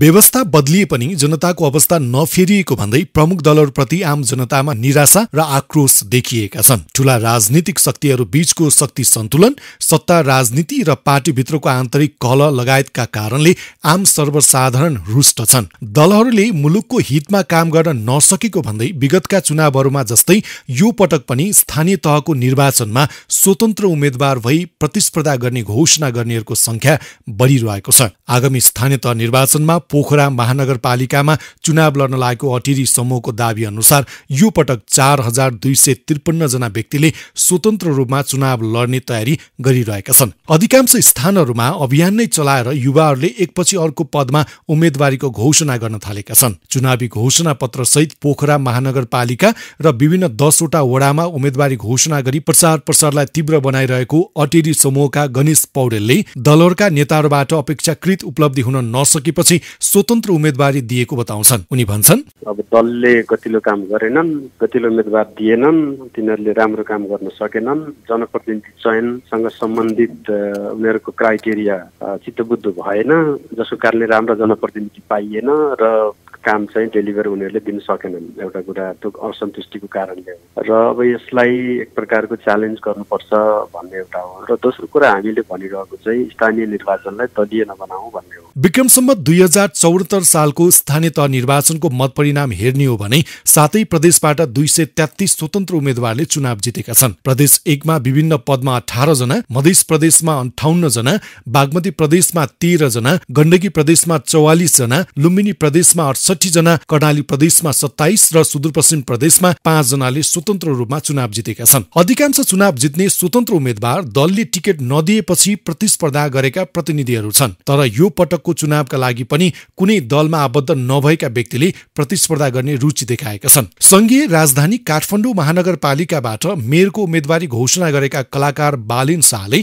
व्यवस्था बदलिए पनि जनताको अवस्था नफेरिएको भन्दै प्रमुख दलहरूप्रति आम जनतामा निराशा र आक्रोश देखिएका छन् ठूला राजनीतिक शक्तिहरू बीचको शक्ति सन्तुलन सत्ता राजनीति र पार्टीभित्रको आन्तरिक कल लगायतका कारणले आम सर्वसाधारण रुष्ट छन् दलहरूले मुलुकको हितमा काम गर्न नसकेको भन्दै विगतका चुनावहरूमा जस्तै यो पटक पनि स्थानीय तहको निर्वाचनमा स्वतन्त्र उम्मेद्वार भई प्रतिस्पर्धा गर्ने घोषणा गर्नेहरूको संख्या बढिरहेको छ आगामी स्थानीय तह निर्वाचनमा सालमा पोखरा महानगरपालिकामा चुनाव लड्न लागेको अटेरी समूहको दावी अनुसार यो पटक चार हजार दुई सय त्रिपन्नजना व्यक्तिले स्वतन्त्र रूपमा चुनाव लड्ने तयारी गरिरहेका छन् अधिकांश स्थानहरूमा अभियान नै चलाएर युवाहरूले एकपछि अर्को पदमा उम्मेद्वारीको घोषणा गर्न थालेका छन् चुनावी घोषणा पत्र सहित पोखरा महानगरपालिका र विभिन्न दसवटा वडामा उम्मेद्वारी घोषणा गरी प्रचार प्रसारलाई तीव्र बनाइरहेको अटेरी समूहका गणेश पौडेलले दलहरूका नेताहरूबाट अपेक्षाकृत उपलब्धि हुन नसकेपछि स्वतन्त्र उम्मेदवारी दिएको बताउँछन् उनी भन्छन् अब दलले कतिलो काम गरेनन् कतिलो उम्मेदवार दिएनन् तिनीहरूले राम्रो काम गर्न सकेनन् जनप्रतिनिधि चयनसँग सम्बन्धित उनीहरूको क्राइटेरिया चित्तबुद्ध भएन जसको कारणले राम्रो जनप्रतिनिधि पाइएन र काम चाहिँ डेलिभर उनीहरूले दिन सकेनन् एउटा कुरा त्यो असन्तुष्टिको कारणले र अब यसलाई एक प्रकारको च्यालेन्ज गर्नुपर्छ भन्ने एउटा हो र दोस्रो कुरा हामीले भनिरहेको चाहिँ स्थानीय निर्वाचनलाई दलीय नबनाऊ भन्ने विक्रमसम्म दुई हजार चौहत्तर सालको स्थानीय तह निर्वाचनको मतपरिणाम हेर्ने हो भने सातै प्रदेशबाट दुई सय तेत्तिस स्वतन्त्र उम्मेद्वारले चुनाव जितेका छन् प्रदेश एकमा विभिन्न पदमा अठार जना मधेस प्रदेशमा अन्ठाउन्न जना बागमती प्रदेशमा तेह्र जना गण्डकी प्रदेशमा चौवालिस जना लुम्बिनी प्रदेशमा अडसठी जना कर्णाली प्रदेशमा सत्ताइस र सुदूरपश्चिम प्रदेशमा पाँच जनाले स्वतन्त्र रूपमा चुनाव जितेका छन् अधिकांश चुनाव जित्ने स्वतन्त्र उम्मेद्वार दलले टिकट नदिएपछि प्रतिस्पर्धा गरेका प्रतिनिधिहरू छन् तर यो पटक अर्को चुनावका लागि पनि कुनै दलमा आबद्ध नभएका व्यक्तिले प्रतिस्पर्धा गर्ने रुचि देखाएका छन् संघीय राजधानी काठमाडौँ महानगरपालिकाबाट मेयरको उम्मेदवारी घोषणा गरेका कलाकार बालिन शाहले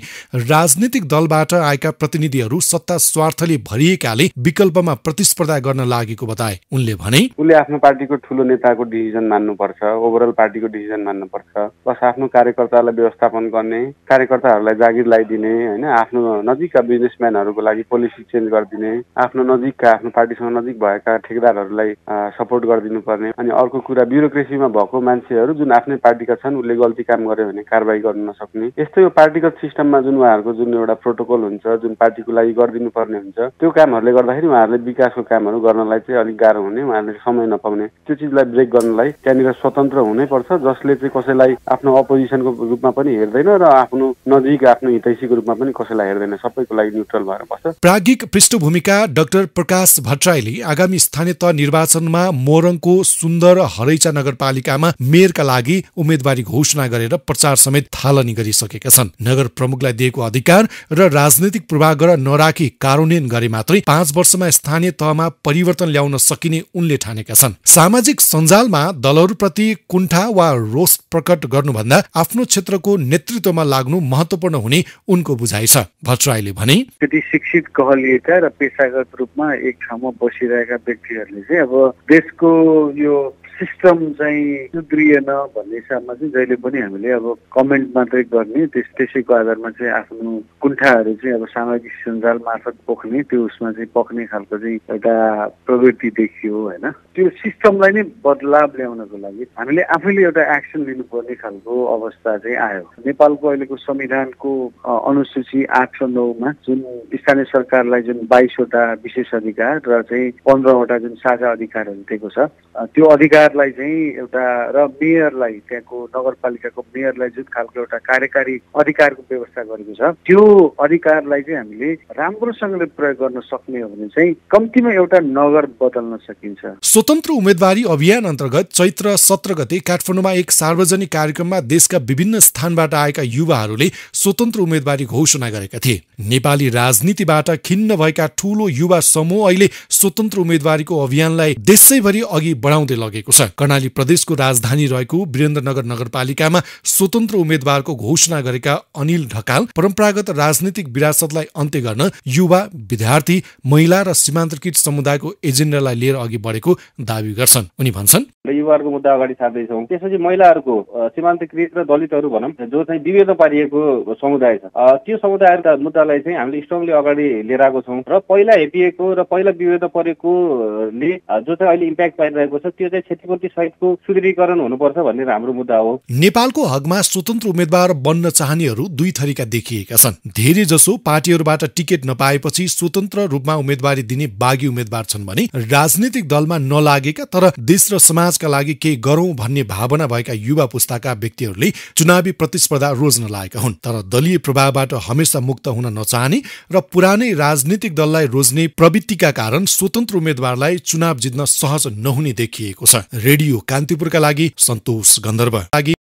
राजनीतिक दलबाट आएका प्रतिनिधिहरू सत्ता स्वार्थले भरिएकाले विकल्पमा प्रतिस्पर्धा गर्न लागेको बताए उनले भने उसले आफ्नो पार्टीको ठुलो नेताको डिसिजन मान्नुपर्छ ओभरअल पार्टीको डिसिजन मान्नुपर्छ प्लस आफ्नो कार्यकर्तालाई व्यवस्थापन गर्ने कार्यकर्ताहरूलाई जागिर लगाइदिने होइन आफ्नो नजिकका बिजनेसम्यानहरूको लागि पोलिसी चेन्ज गर्ने दिने आफ्नो नजिकका आफ्नो पार्टीसँग नजिक भएका ठेकदारहरूलाई सपोर्ट गरिदिनु पर्ने अनि अर्को कुरा ब्युरोक्रेसीमा भएको मान्छेहरू जुन आफ्नै पार्टीका छन् उसले गल्ती काम गर्यो भने कारवाही गर्न नसक्ने यस्तै यो पार्टीगत सिस्टममा जुन उहाँहरूको जुन एउटा प्रोटोकल हुन्छ जुन पार्टीको लागि गरिदिनु पर्ने हुन्छ त्यो कामहरूले गर्दाखेरि उहाँहरूले विकासको कामहरू गर्नलाई चाहिँ अलिक गाह्रो हुने उहाँहरूले समय नपाउने त्यो चिजलाई ब्रेक गर्नलाई त्यहाँनिर स्वतन्त्र हुनैपर्छ जसले चाहिँ कसैलाई आफ्नो अपोजिसनको रूपमा पनि हेर्दैन र आफ्नो नजिक आफ्नो हितैसीको रूपमा पनि कसैलाई हेर्दैन सबैको लागि न्युट्रल भएर बस्छ प्राज्ञिक पृष्ठ भूमिका डाक्टर प्रकाश भट्टराईले आगामी स्थानीय तह निर्वाचनमा मोरङको सुन्दर हरैचा नगरपालिकामा मेयरका लागि उम्मेद्वारी घोषणा गरेर प्रचार समेत थालनी गरिसकेका छन् नगर प्रमुखलाई दिएको अधिकार र राजनैतिक पूर्वाग्रह नराखी कार्यान्वयन गरे मात्रै पाँच वर्षमा स्थानीय तहमा परिवर्तन ल्याउन सकिने उनले ठानेका छन् सामाजिक सञ्जालमा दलहरूप्रति कुण्ठा वा रोष प्रकट गर्नुभन्दा आफ्नो क्षेत्रको नेतृत्वमा लाग्नु महत्वपूर्ण हुने उनको बुझाइ छ भट्टराईले भने शिक्षित कहलिएका र पेसागत रूपमा एक ठाउँमा बसिरहेका व्यक्तिहरूले चाहिँ अब देशको यो सिस्टम चाहिँ सुध्रिएन भन्ने हिसाबमा चाहिँ जहिले पनि हामीले अब कमेन्ट मात्रै गर्ने त्यस त्यसैको आधारमा चाहिँ आफ्नो कुण्ठाहरू चाहिँ अब सामाजिक सञ्जाल मार्फत पोख्ने त्यो उसमा चाहिँ पक्ने खालको चाहिँ एउटा प्रवृत्ति देखियो होइन त्यो सिस्टमलाई नै बदलाव ल्याउनको लागि हामीले आफैले एउटा एक्सन लिनुपर्ने खालको अवस्था चाहिँ आयो नेपालको अहिलेको संविधानको अनुसूची आठ सौ नौमा जुन स्थानीय सरकारलाई जुन बाइसवटा विशेष अधिकार र चाहिँ पन्ध्रवटा जुन साझा अधिकारहरू दिएको छ त्यो अधिकार मेयरलाई चाहिँ एउटा र मेयरलाई त्यहाँको नगरपालिकाको मेयरलाई जुन खालको एउटा कार्यकारी अधिकारको व्यवस्था गरेको छ त्यो अधिकारलाई चाहिँ हामीले राम्रोसँगले प्रयोग गर्न सक्ने हो भने चाहिँ कम्तीमा एउटा नगर बदल्न सकिन्छ स्वतन्त्र उम्मेदवारी अभियान अन्तर्गत चैत्र सत्र गते काठमाडौँमा एक सार्वजनिक कार्यक्रममा देशका विभिन्न स्थानबाट आएका युवाहरूले स्वतन्त्र उम्मेदवारी घोषणा गरेका थिए नेपाली राजनीतिबाट खिन्न भएका ठूलो युवा समूह अहिले स्वतन्त्र उम्मेदवारीको अभियानलाई देशैभरि अघि बढाउँदै लगेको छ वर्ष कर्णाली प्रदेशको राजधानी रहेको वीरेन्द्रनगर नगरपालिकामा स्वतन्त्र उम्मेद्वारको घोषणा गरेका अनिल ढकाल परम्परागत राजनीतिक विरासतलाई अन्त्य गर्न युवा विद्यार्थी महिला र सीमान्तकृत समुदायको एजेन्डालाई लिएर अघि बढेको दावी गर्छन् उनी भन्छन् युवाहरूको मुद्दा अगाडि सार्दैछौँ त्यसपछि महिलाहरूको सीमान्तकृत र दलितहरू भनौँ जो चाहिँ विभेदमा पारिएको समुदाय छ त्यो समुदायका मुद्दालाई चाहिँ हामीले स्ट्रङली अगाडि लिएर आएको छौँ र पहिला हेपिएको र पहिला विभेदमा परेकोले जो चाहिँ अहिले इम्प्याक्ट पाइरहेको छ त्यो चाहिँ म्युनिसिपालिटी सहितको सुदृढीकरण हुनुपर्छ भन्ने हाम्रो मुद्दा हो नेपालको हकमा स्वतन्त्र उम्मेद्वार बन्न चाहनेहरू दुई थरीका देखिएका छन् धेरै जसो पार्टीहरूबाट टिकट नपाएपछि स्वतन्त्र रूपमा उम्मेदवारी दिने बाघी उम्मेद्वार छन् भने राजनीतिक दलमा नलागेका तर देश र समाजका लागि केही गरौं भन्ने भावना भएका युवा पुस्ताका व्यक्तिहरूले चुनावी प्रतिस्पर्धा रोज्न लागेका हुन् तर दलीय प्रभावबाट हमेसा मुक्त हुन नचाहने र पुरानै राजनीतिक दललाई रोज्ने प्रवृत्तिका कारण स्वतन्त्र उम्मेद्वारलाई चुनाव जित्न सहज नहुने देखिएको छ रेडियो कान्तिपुरका लागि सन्तोष गन्धर्व लागि